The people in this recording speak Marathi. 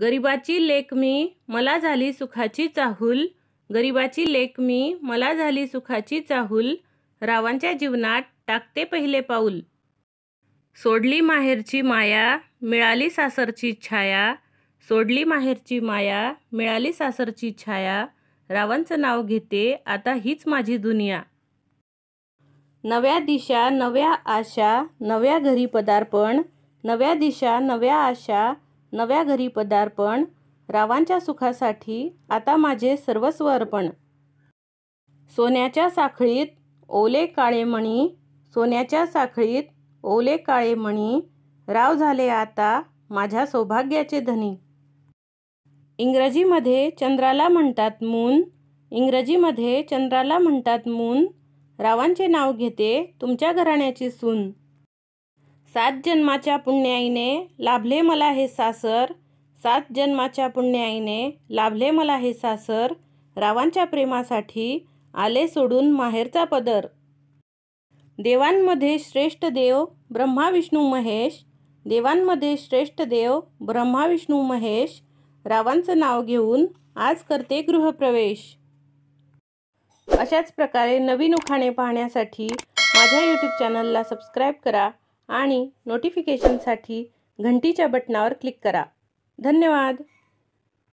गरिबाची लेख मला झाली सुखाची चाहूल गरिबाची लेख मला झाली सुखाची चाहूल रावांच्या जीवनात टाकते पहिले पाऊल सोडली माहेरची माया मिळाली सासरची छाया सोडली माहेरची माया मिळाली सासरची छाया रावांचं नाव घेते आता हीच माझी दुनिया नव्या दिशा नव्या आशा नव्या घरी पदार्पण नव्या दिशा नव्या आशा नव्या घरी पदार्पण रावांच्या सुखासाठी आता माझे सर्वस्व अर्पण सोन्याच्या साखळीत ओले काळे मणी सोन्याच्या साखळीत ओले काळे मणी राव झाले आता माझ्या सौभाग्याचे धनी इंग्रजीमध्ये चंद्राला म्हणतात मून इंग्रजीमध्ये चंद्राला म्हणतात मून रावांचे नाव घेते तुमच्या घराण्याची सून सात जन्माच्या पुण्याईने लाभले मला हे सासर सात जन्माच्या पुण्याईने लाभले मला हे सासर रावांच्या प्रेमासाठी आले सोडून माहेरचा पदर देवांमध्ये श्रेष्ठ देव ब्रह्मा विष्णू महेश देवांमध्ये श्रेष्ठ देव ब्रह्मा विष्णू महेश रावांचं नाव घेऊन आज करते गृहप्रवेश अशाच प्रकारे नवीन उखाणे पाहण्यासाठी माझ्या यूट्यूब चॅनलला सबस्क्राईब करा आणि नोटिफिकेशनसाठी घंटीच्या बटणावर क्लिक करा धन्यवाद